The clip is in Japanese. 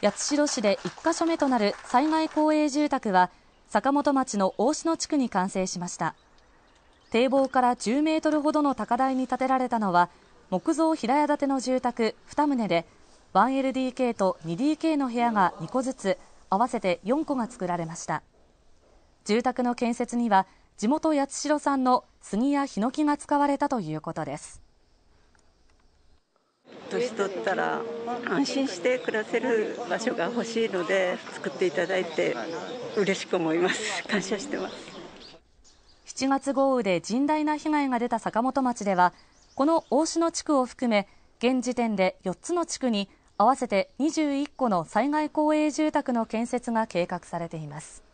八代市で1か所目となる災害公営住宅は坂本町の大篠地区に完成しました堤防から10メートルほどの高台に建てられたのは木造平屋建ての住宅2棟で 1LDK と 2DK の部屋が2個ずつ合わせて4個が作られました住宅の建設には地元八代産の杉やヒノキが使われたということです年取ったら安心して暮らせる場所が欲しいので作っていただいて嬉しく思います 感謝してます7月豪雨で甚大な被害が出た坂本町ではこの大篠地区を含め現時点で4つの地区に合わせて21個の災害公営住宅の建設が計画されています